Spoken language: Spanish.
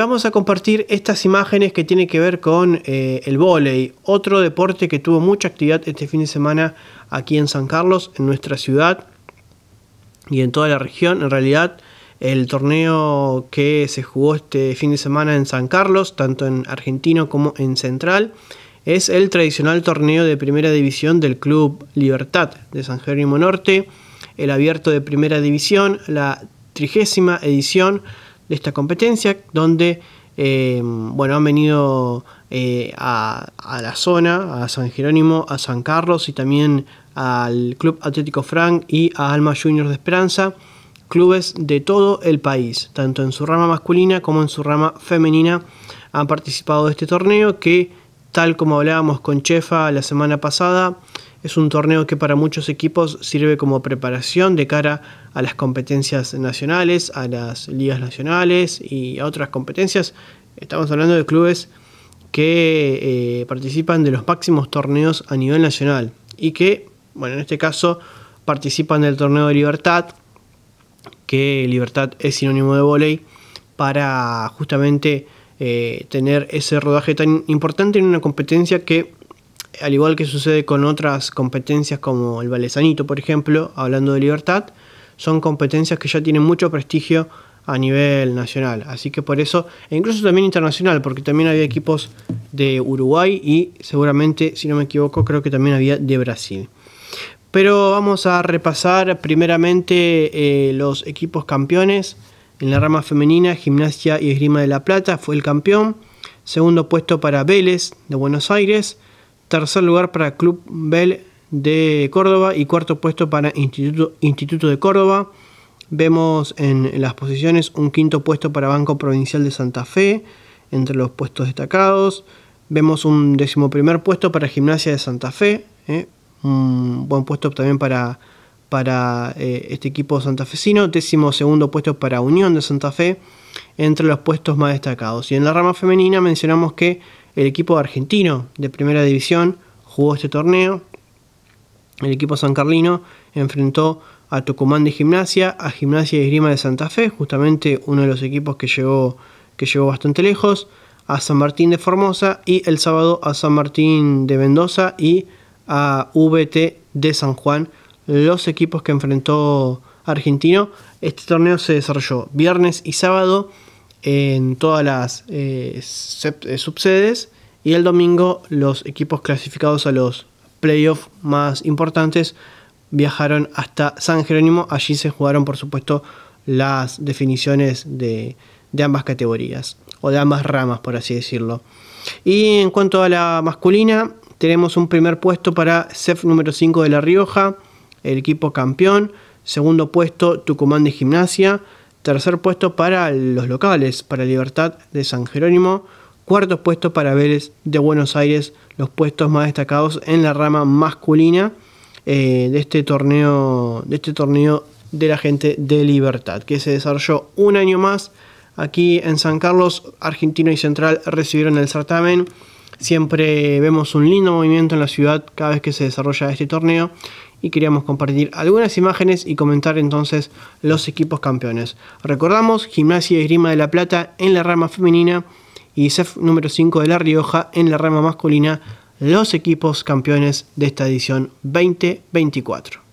Vamos a compartir estas imágenes que tienen que ver con eh, el vóley, otro deporte que tuvo mucha actividad este fin de semana aquí en San Carlos, en nuestra ciudad y en toda la región. En realidad, el torneo que se jugó este fin de semana en San Carlos, tanto en Argentino como en Central, es el tradicional torneo de primera división del Club Libertad de San Jerónimo Norte, el abierto de primera división, la trigésima edición de esta competencia, donde eh, bueno, han venido eh, a, a, la zona, a San Jerónimo, a San Carlos y también al Club Atlético Frank y a Alma Juniors de Esperanza, clubes de todo el país, tanto en su rama masculina como en su rama femenina, han participado de este torneo que, tal como hablábamos con Chefa la semana pasada, es un torneo que para muchos equipos sirve como preparación de cara a las competencias nacionales, a las ligas nacionales y a otras competencias. Estamos hablando de clubes que eh, participan de los máximos torneos a nivel nacional y que, bueno, en este caso participan del torneo de Libertad, que Libertad es sinónimo de volei, para justamente eh, tener ese rodaje tan importante en una competencia que al igual que sucede con otras competencias como el Valesanito, por ejemplo, hablando de libertad, son competencias que ya tienen mucho prestigio a nivel nacional. Así que por eso, e incluso también internacional, porque también había equipos de Uruguay y seguramente, si no me equivoco, creo que también había de Brasil. Pero vamos a repasar primeramente eh, los equipos campeones. En la rama femenina, Gimnasia y Esgrima de la Plata fue el campeón. Segundo puesto para Vélez de Buenos Aires tercer lugar para Club Bell de Córdoba y cuarto puesto para Instituto, Instituto de Córdoba. Vemos en las posiciones un quinto puesto para Banco Provincial de Santa Fe, entre los puestos destacados. Vemos un decimoprimer puesto para Gimnasia de Santa Fe, ¿eh? un buen puesto también para, para eh, este equipo santafesino. Décimo segundo puesto para Unión de Santa Fe, entre los puestos más destacados. Y en la rama femenina mencionamos que el equipo argentino de primera división jugó este torneo. El equipo san carlino enfrentó a Tucumán de Gimnasia, a Gimnasia y grima de Santa Fe, justamente uno de los equipos que llegó, que llegó bastante lejos, a San Martín de Formosa y el sábado a San Martín de Mendoza y a VT de San Juan, los equipos que enfrentó Argentino. Este torneo se desarrolló viernes y sábado en todas las eh, eh, subsedes y el domingo los equipos clasificados a los playoffs más importantes viajaron hasta San Jerónimo. Allí se jugaron, por supuesto, las definiciones de, de, ambas categorías, o de ambas ramas, por así decirlo. Y en cuanto a la masculina, tenemos un primer puesto para CEF número 5 de La Rioja, el equipo campeón. Segundo puesto, Tucumán de Gimnasia. Tercer puesto para los locales, para Libertad de San Jerónimo. Cuarto puesto para Vélez de Buenos Aires, los puestos más destacados en la rama masculina eh, de, este torneo, de este torneo de la gente de Libertad, que se desarrolló un año más aquí en San Carlos. Argentino y Central recibieron el certamen. Siempre vemos un lindo movimiento en la ciudad cada vez que se desarrolla este torneo y queríamos compartir algunas imágenes y comentar entonces los equipos campeones. Recordamos Gimnasia y Grima de la Plata en la rama femenina y CEF número 5 de La Rioja en la rama masculina, los equipos campeones de esta edición 2024.